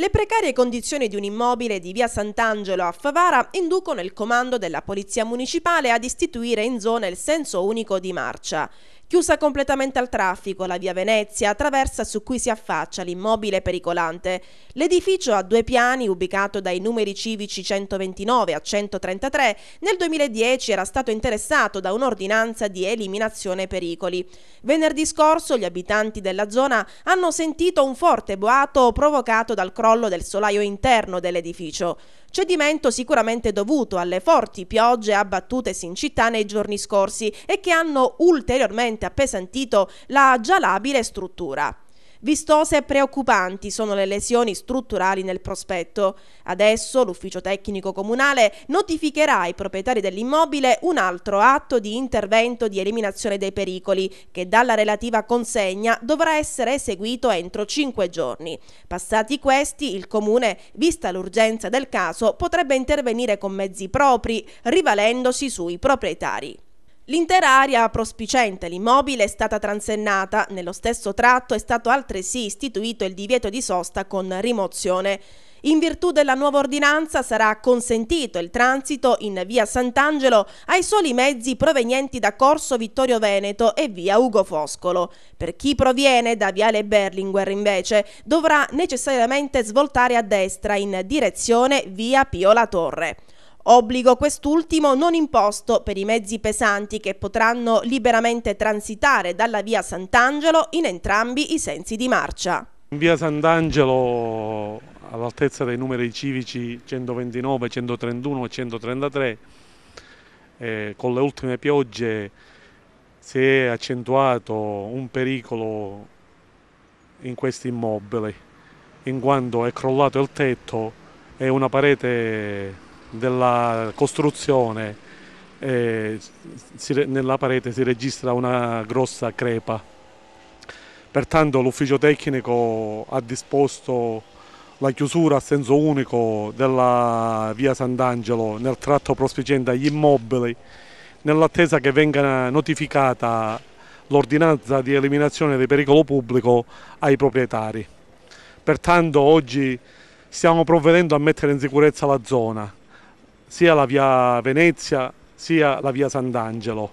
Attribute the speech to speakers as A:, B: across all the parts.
A: Le precarie condizioni di un immobile di via Sant'Angelo a Favara inducono il comando della Polizia Municipale ad istituire in zona il senso unico di marcia. Chiusa completamente al traffico, la via Venezia attraversa su cui si affaccia l'immobile pericolante. L'edificio a due piani, ubicato dai numeri civici 129 a 133, nel 2010 era stato interessato da un'ordinanza di eliminazione pericoli. Venerdì scorso gli abitanti della zona hanno sentito un forte boato provocato dal crollo del solaio interno dell'edificio. Cedimento sicuramente dovuto alle forti piogge abbattutesi in città nei giorni scorsi e che hanno ulteriormente leggermente appesantito la già labile struttura. Vistose e preoccupanti sono le lesioni strutturali nel prospetto. Adesso l'ufficio tecnico comunale notificherà ai proprietari dell'immobile un altro atto di intervento di eliminazione dei pericoli che dalla relativa consegna dovrà essere eseguito entro cinque giorni. Passati questi, il comune, vista l'urgenza del caso, potrebbe intervenire con mezzi propri, rivalendosi sui proprietari. L'intera area prospicente l'immobile è stata transennata, nello stesso tratto è stato altresì istituito il divieto di sosta con rimozione. In virtù della nuova ordinanza sarà consentito il transito in via Sant'Angelo ai soli mezzi provenienti da Corso Vittorio Veneto e via Ugo Foscolo. Per chi proviene da viale Berlinguer invece dovrà necessariamente svoltare a destra in direzione via Pio La Torre. Obbligo quest'ultimo non imposto per i mezzi pesanti che potranno liberamente transitare dalla via Sant'Angelo in entrambi i sensi di marcia.
B: In via Sant'Angelo all'altezza dei numeri civici 129, 131 e 133 eh, con le ultime piogge si è accentuato un pericolo in questi immobili in quanto è crollato il tetto e una parete della costruzione eh, si, nella parete si registra una grossa crepa. Pertanto l'ufficio tecnico ha disposto la chiusura a senso unico della via Sant'Angelo nel tratto prospiciente agli immobili nell'attesa che venga notificata l'ordinanza di eliminazione di pericolo pubblico ai proprietari. Pertanto oggi stiamo provvedendo a mettere in sicurezza la zona, sia la via Venezia sia la via Sant'Angelo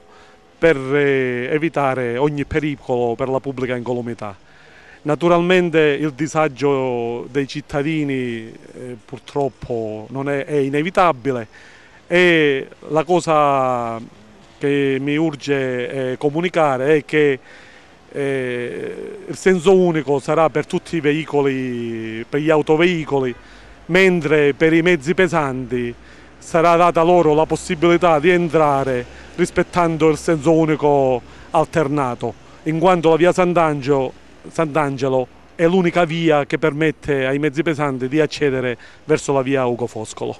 B: per eh, evitare ogni pericolo per la pubblica incolumità. Naturalmente il disagio dei cittadini eh, purtroppo è, è inevitabile e la cosa che mi urge eh, comunicare è che eh, il senso unico sarà per tutti i veicoli, per gli autoveicoli, mentre per i mezzi pesanti sarà data loro la possibilità di entrare rispettando il senso unico alternato, in quanto la via Sant'Angelo, Sant'Angelo è l'unica via che permette ai mezzi pesanti di accedere verso la via Ugo Foscolo.